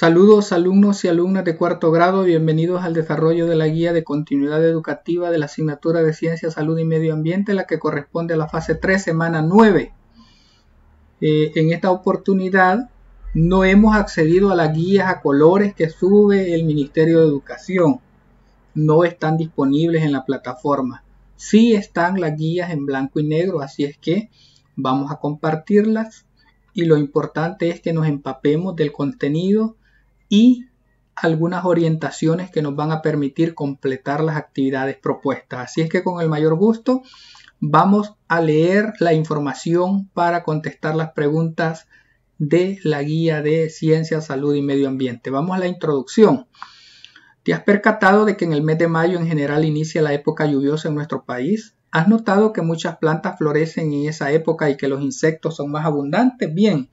Saludos alumnos y alumnas de cuarto grado, bienvenidos al desarrollo de la guía de continuidad educativa de la asignatura de Ciencia, Salud y Medio Ambiente, la que corresponde a la fase 3, semana 9. Eh, en esta oportunidad no hemos accedido a las guías a colores que sube el Ministerio de Educación. No están disponibles en la plataforma. Sí están las guías en blanco y negro, así es que vamos a compartirlas y lo importante es que nos empapemos del contenido y algunas orientaciones que nos van a permitir completar las actividades propuestas. Así es que con el mayor gusto vamos a leer la información para contestar las preguntas de la guía de ciencia, salud y medio ambiente. Vamos a la introducción. ¿Te has percatado de que en el mes de mayo en general inicia la época lluviosa en nuestro país? ¿Has notado que muchas plantas florecen en esa época y que los insectos son más abundantes? Bien,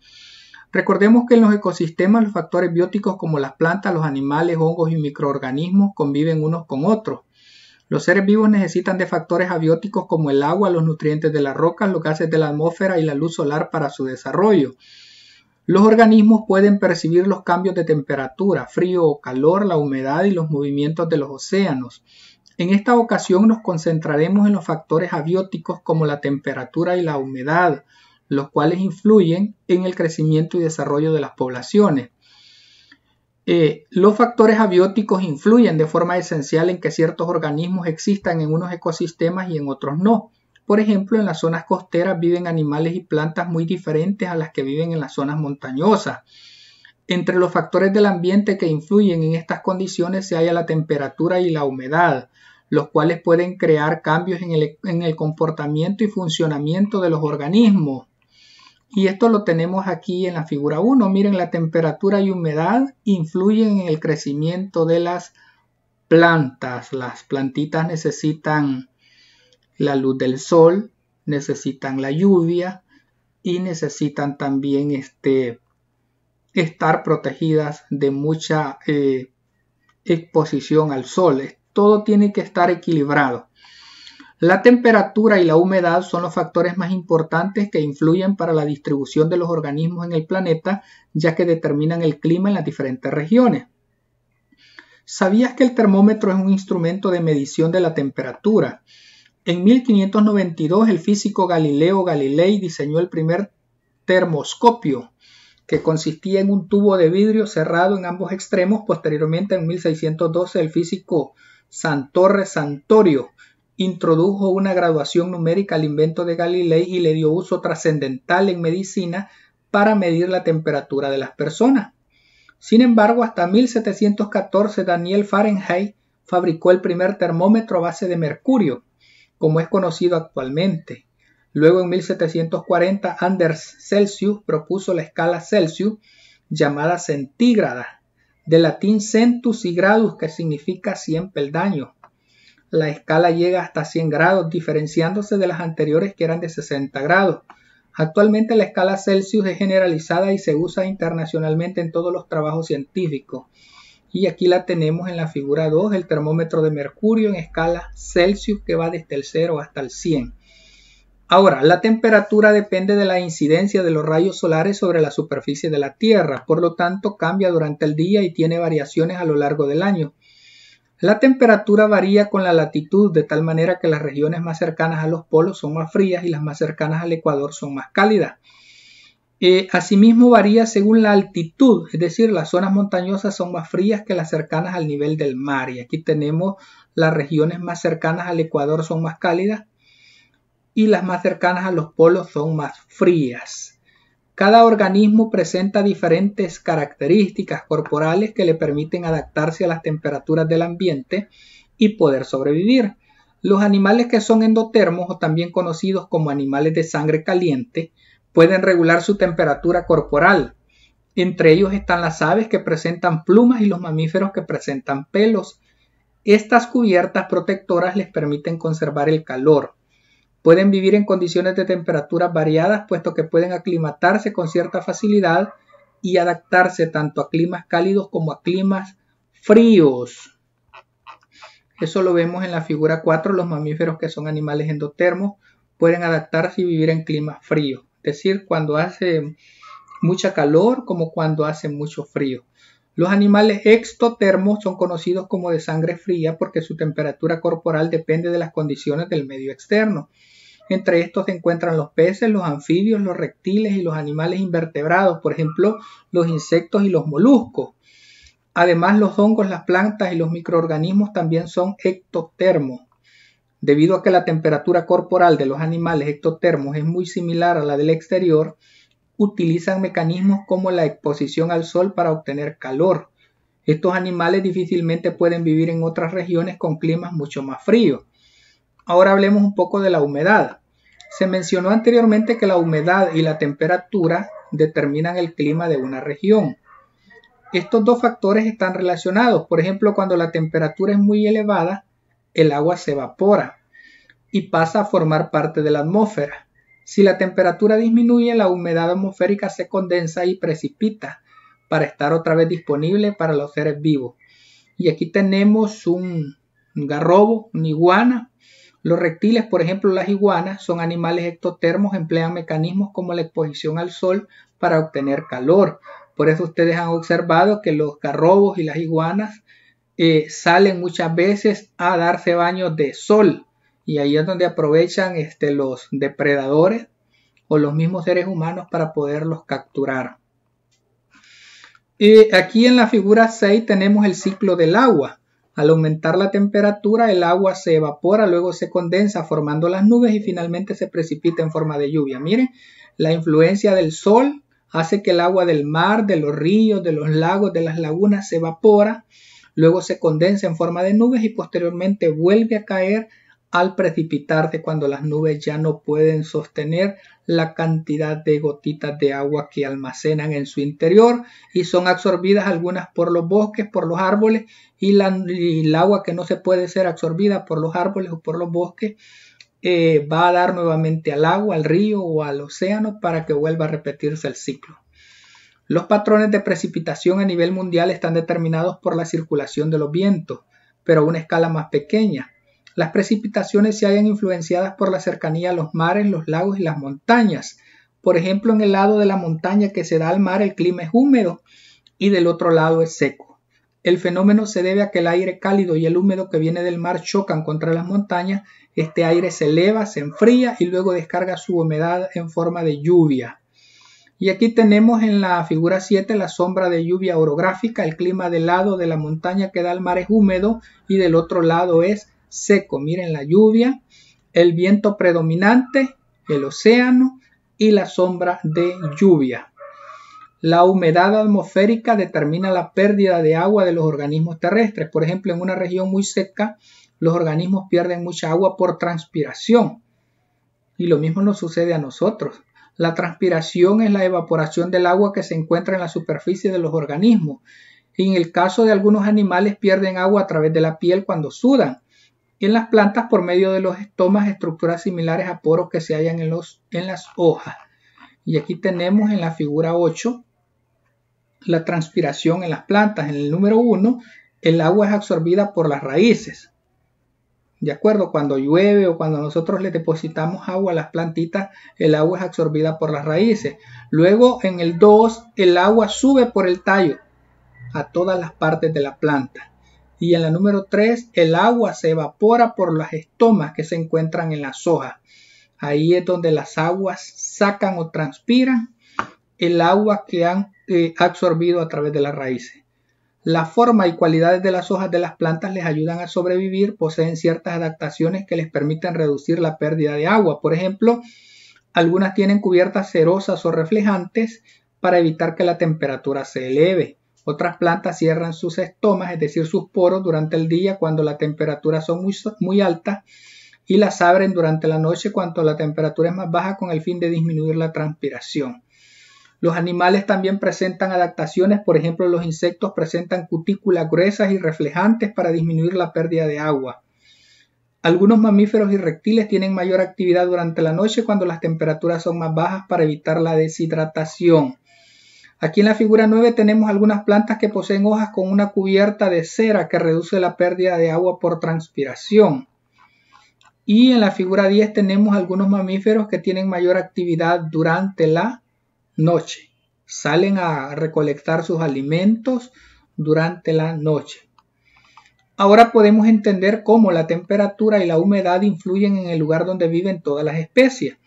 Recordemos que en los ecosistemas los factores bióticos como las plantas, los animales, hongos y microorganismos conviven unos con otros. Los seres vivos necesitan de factores abióticos como el agua, los nutrientes de las rocas, los gases de la atmósfera y la luz solar para su desarrollo. Los organismos pueden percibir los cambios de temperatura, frío o calor, la humedad y los movimientos de los océanos. En esta ocasión nos concentraremos en los factores abióticos como la temperatura y la humedad, los cuales influyen en el crecimiento y desarrollo de las poblaciones. Eh, los factores abióticos influyen de forma esencial en que ciertos organismos existan en unos ecosistemas y en otros no. Por ejemplo, en las zonas costeras viven animales y plantas muy diferentes a las que viven en las zonas montañosas. Entre los factores del ambiente que influyen en estas condiciones se halla la temperatura y la humedad, los cuales pueden crear cambios en el comportamiento y funcionamiento de los organismos. Y esto lo tenemos aquí en la figura 1. Miren, la temperatura y humedad influyen en el crecimiento de las plantas. Las plantitas necesitan la luz del sol, necesitan la lluvia y necesitan también este, estar protegidas de mucha eh, exposición al sol. Todo tiene que estar equilibrado. La temperatura y la humedad son los factores más importantes que influyen para la distribución de los organismos en el planeta, ya que determinan el clima en las diferentes regiones. ¿Sabías que el termómetro es un instrumento de medición de la temperatura? En 1592 el físico Galileo Galilei diseñó el primer termoscopio, que consistía en un tubo de vidrio cerrado en ambos extremos. Posteriormente, en 1612, el físico Santorre Santorio introdujo una graduación numérica al invento de Galilei y le dio uso trascendental en medicina para medir la temperatura de las personas. Sin embargo, hasta 1714 Daniel Fahrenheit fabricó el primer termómetro a base de mercurio, como es conocido actualmente. Luego en 1740 Anders Celsius propuso la escala Celsius llamada centígrada, de latín centus y gradus que significa 100 peldaños la escala llega hasta 100 grados, diferenciándose de las anteriores que eran de 60 grados. Actualmente la escala Celsius es generalizada y se usa internacionalmente en todos los trabajos científicos. Y aquí la tenemos en la figura 2, el termómetro de mercurio en escala Celsius que va desde el 0 hasta el 100. Ahora, la temperatura depende de la incidencia de los rayos solares sobre la superficie de la Tierra, por lo tanto cambia durante el día y tiene variaciones a lo largo del año. La temperatura varía con la latitud de tal manera que las regiones más cercanas a los polos son más frías y las más cercanas al ecuador son más cálidas. Eh, asimismo varía según la altitud, es decir, las zonas montañosas son más frías que las cercanas al nivel del mar. Y aquí tenemos las regiones más cercanas al ecuador son más cálidas y las más cercanas a los polos son más frías. Cada organismo presenta diferentes características corporales que le permiten adaptarse a las temperaturas del ambiente y poder sobrevivir. Los animales que son endotermos o también conocidos como animales de sangre caliente pueden regular su temperatura corporal. Entre ellos están las aves que presentan plumas y los mamíferos que presentan pelos. Estas cubiertas protectoras les permiten conservar el calor, Pueden vivir en condiciones de temperaturas variadas, puesto que pueden aclimatarse con cierta facilidad y adaptarse tanto a climas cálidos como a climas fríos. Eso lo vemos en la figura 4. Los mamíferos que son animales endotermos pueden adaptarse y vivir en climas fríos. Es decir, cuando hace mucha calor como cuando hace mucho frío. Los animales extotermos son conocidos como de sangre fría porque su temperatura corporal depende de las condiciones del medio externo. Entre estos se encuentran los peces, los anfibios, los reptiles y los animales invertebrados, por ejemplo, los insectos y los moluscos. Además, los hongos, las plantas y los microorganismos también son ectotermos. Debido a que la temperatura corporal de los animales ectotermos es muy similar a la del exterior, utilizan mecanismos como la exposición al sol para obtener calor. Estos animales difícilmente pueden vivir en otras regiones con climas mucho más fríos. Ahora hablemos un poco de la humedad. Se mencionó anteriormente que la humedad y la temperatura determinan el clima de una región. Estos dos factores están relacionados. Por ejemplo, cuando la temperatura es muy elevada, el agua se evapora y pasa a formar parte de la atmósfera. Si la temperatura disminuye, la humedad atmosférica se condensa y precipita para estar otra vez disponible para los seres vivos. Y aquí tenemos un garrobo, una iguana, los reptiles, por ejemplo las iguanas, son animales ectotermos, emplean mecanismos como la exposición al sol para obtener calor. Por eso ustedes han observado que los carrobos y las iguanas eh, salen muchas veces a darse baños de sol. Y ahí es donde aprovechan este, los depredadores o los mismos seres humanos para poderlos capturar. aquí en la figura 6 tenemos el ciclo del agua. Al aumentar la temperatura, el agua se evapora, luego se condensa formando las nubes y finalmente se precipita en forma de lluvia. Mire, la influencia del sol hace que el agua del mar, de los ríos, de los lagos, de las lagunas se evapora, luego se condensa en forma de nubes y posteriormente vuelve a caer al precipitarse cuando las nubes ya no pueden sostener la cantidad de gotitas de agua que almacenan en su interior y son absorbidas algunas por los bosques, por los árboles y, el agua que no se puede ser absorbida por los árboles o por los bosques eh, va a dar nuevamente al agua, al río o al océano para que vuelva a repetirse el ciclo. Los patrones de precipitación a nivel mundial están determinados por la circulación de los vientos, pero a una escala más pequeña las precipitaciones se hayan influenciadas por la cercanía a los mares, los lagos y las montañas. Por ejemplo, en el lado de la montaña que se da al mar el clima es húmedo y del otro lado es seco. El fenómeno se debe a que el aire cálido y el húmedo que viene del mar chocan contra las montañas, este aire se eleva, se enfría y luego descarga su humedad en forma de lluvia. Y aquí tenemos en la figura 7 la sombra de lluvia orográfica, el clima del lado de la montaña que da al mar es húmedo y del otro lado es seco. Miren la lluvia, el viento predominante, el océano y la sombra de lluvia. La humedad atmosférica determina la pérdida de agua de los organismos terrestres. Por ejemplo, en una región muy seca, los organismos pierden mucha agua por transpiración. Y lo mismo nos sucede a nosotros. La transpiración es la evaporación del agua que se encuentra en la superficie de los organismos. Y en el caso de algunos animales pierden agua a través de la piel cuando sudan en las plantas por medio de los estomas estructuras similares a poros que se hallan en, los, en las hojas. Y aquí tenemos en la figura 8 la transpiración en las plantas. En el número 1 el agua es absorbida por las raíces. ¿De acuerdo? Cuando llueve o cuando nosotros le depositamos agua a las plantitas, el agua es absorbida por las raíces. Luego en el 2 el agua sube por el tallo a todas las partes de la planta. Y en la número 3, el agua se evapora por las estomas que se encuentran en las hojas. Ahí es donde las aguas sacan o transpiran el agua que han eh, absorbido a través de las raíces. La forma y cualidades de las hojas de las plantas les ayudan a sobrevivir, poseen ciertas adaptaciones que les permiten reducir la pérdida de agua. Por ejemplo, algunas tienen cubiertas cerosas o reflejantes para evitar que la temperatura se eleve. Otras plantas cierran sus estomas, es decir, sus poros, durante el día cuando las temperaturas son muy, altas y las abren durante la noche cuando la temperatura es más baja con el fin de disminuir la transpiración. Los animales también presentan adaptaciones, por ejemplo los insectos presentan cutículas gruesas y reflejantes para disminuir la pérdida de agua. Algunos mamíferos y reptiles tienen mayor actividad durante la noche cuando las temperaturas son más bajas para evitar la deshidratación. Aquí en la figura 9 tenemos algunas plantas que poseen hojas con una cubierta de cera que reduce la pérdida de agua por transpiración. Y en la figura 10 tenemos algunos mamíferos que tienen mayor actividad durante la noche. Salen a recolectar sus alimentos durante la noche. Ahora podemos entender cómo la temperatura y la humedad influyen en el lugar donde viven todas las especies.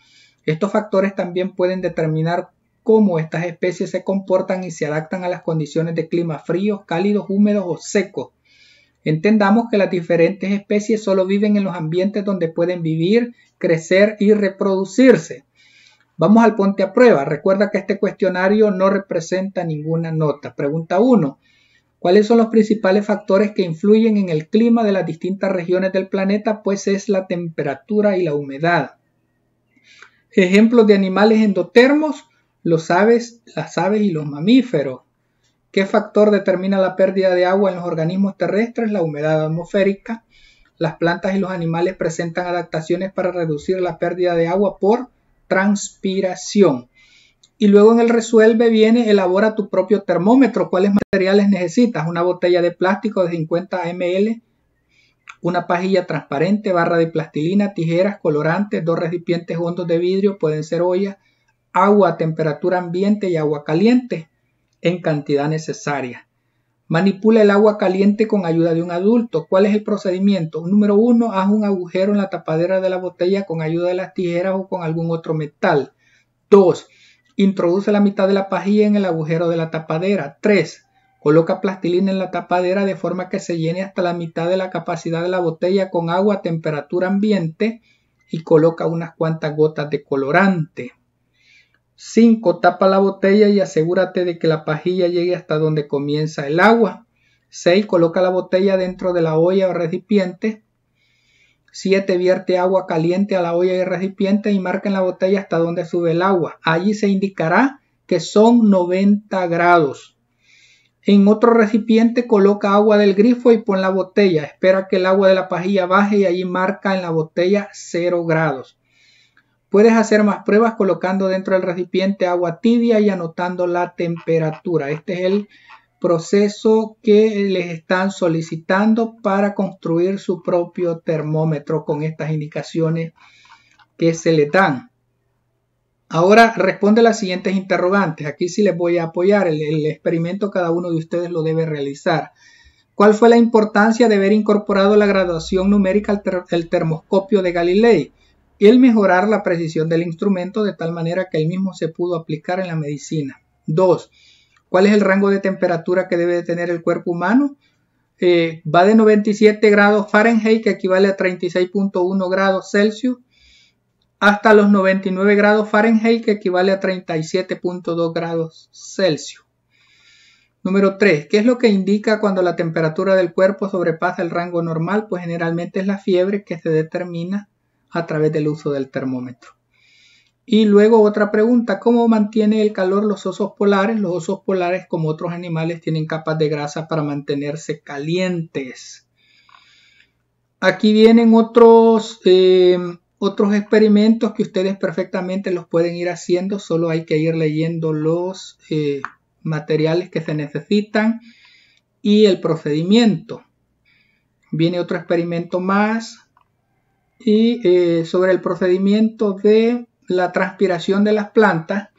Estos factores también pueden determinar cómo estas especies se comportan y se adaptan a las condiciones de clima fríos, cálidos, húmedos o secos. Entendamos que las diferentes especies solo viven en los ambientes donde pueden vivir, crecer y reproducirse. Vamos al ponte a prueba. Recuerda que este cuestionario no representa ninguna nota. Pregunta 1. ¿Cuáles son los principales factores que influyen en el clima de las distintas regiones del planeta? Pues es la temperatura y la humedad. Ejemplos de animales endotermos los aves, las aves y los mamíferos. ¿Qué factor determina la pérdida de agua en los organismos terrestres? La humedad atmosférica. Las plantas y los animales presentan adaptaciones para reducir la pérdida de agua por transpiración. Y luego en el resuelve viene elabora tu propio termómetro. ¿Cuáles materiales necesitas? Una botella de plástico de 50 ml, una pajilla transparente, barra de plastilina, tijeras, colorantes, dos recipientes hondos de vidrio, pueden ser ollas, agua a temperatura ambiente y agua caliente en cantidad necesaria. Manipula el agua caliente con ayuda de un adulto. ¿Cuál es el procedimiento? Número uno, haz un agujero en la tapadera de la botella con ayuda de las tijeras o con algún otro metal. 2. Introduce la mitad de la pajilla en el agujero de la tapadera. 3. Coloca plastilina en la tapadera de forma que se llene hasta la mitad de la capacidad de la botella con agua a temperatura ambiente y coloca unas cuantas gotas de colorante. 5. Tapa la botella y asegúrate de que la pajilla llegue hasta donde comienza el agua. 6. Coloca la botella dentro de la olla o recipiente. 7. Vierte agua caliente a la olla y recipiente y marca en la botella hasta donde sube el agua. Allí se indicará que son 90 grados. En otro recipiente coloca agua del grifo y pon la botella. Espera que el agua de la pajilla baje y allí marca en la botella 0 grados. Puedes hacer más pruebas colocando dentro del recipiente agua tibia y anotando la temperatura. Este es el proceso que les están solicitando para construir su propio termómetro con estas indicaciones que se le dan. Ahora responde las siguientes interrogantes. Aquí sí les voy a apoyar. El, experimento cada uno de ustedes lo debe realizar. ¿Cuál fue la importancia de haber incorporado la graduación numérica al termoscopio de Galilei? y el mejorar la precisión del instrumento de tal manera que el mismo se pudo aplicar en la medicina. 2. ¿Cuál es el rango de temperatura que debe tener el cuerpo humano? Eh, va de 97 grados Fahrenheit, que equivale a 36.1 grados Celsius, hasta los 99 grados Fahrenheit, que equivale a 37.2 grados Celsius. Número 3. ¿Qué es lo que indica cuando la temperatura del cuerpo sobrepasa el rango normal? Pues generalmente es la fiebre que se determina a través del uso del termómetro. Y luego otra pregunta, ¿cómo mantiene el calor los osos polares? Los osos polares, como otros animales, tienen capas de grasa para mantenerse calientes. Aquí vienen otros, eh, otros experimentos que ustedes perfectamente los pueden ir haciendo, solo hay que ir leyendo los eh, materiales que se necesitan y el procedimiento. Viene otro experimento más, y eh, sobre el procedimiento de la transpiración de las plantas.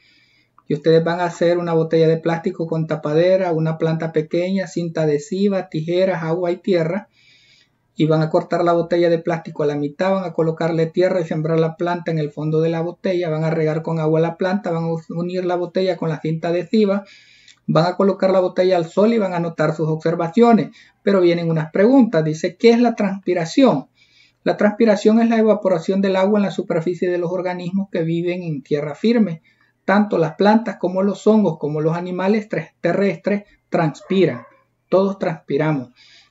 Y ustedes van a hacer una botella de plástico con tapadera, una planta pequeña, cinta adhesiva, tijeras, agua y tierra. Y van a cortar la botella de plástico a la mitad, van a colocarle tierra y sembrar la planta en el fondo de la botella, van a regar con agua la planta, van a unir la botella con la cinta adhesiva, van a colocar la botella al sol y van a anotar sus observaciones. Pero vienen unas preguntas, dice, ¿qué es la transpiración? La transpiración es la evaporación del agua en la superficie de los organismos que viven en tierra firme. Tanto las plantas como los hongos, como los animales terrestres, transpiran. Todos transpiramos.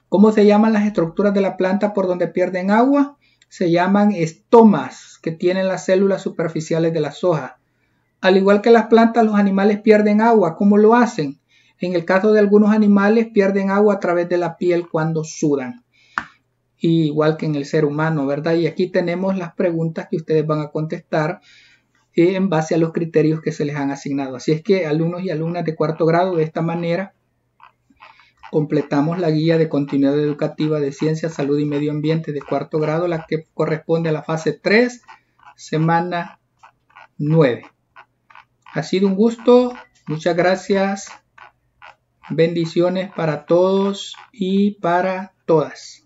¿Cómo se llaman las estructuras de la planta por donde pierden agua? Se llaman estomas, que tienen las células superficiales de las hojas. Al igual que las plantas, los animales pierden agua. ¿Cómo lo hacen? En el caso de algunos animales, pierden agua a través de la piel cuando sudan igual que en el ser humano, ¿verdad? Y aquí tenemos las preguntas que ustedes van a contestar en base a los criterios que se les han asignado. Así es que alumnos y alumnas de cuarto grado, de esta manera, completamos la guía de continuidad educativa de ciencia, salud y medio ambiente de cuarto grado, la que corresponde a la fase 3, semana 9. Ha sido un gusto, muchas gracias, bendiciones para todos y para todas.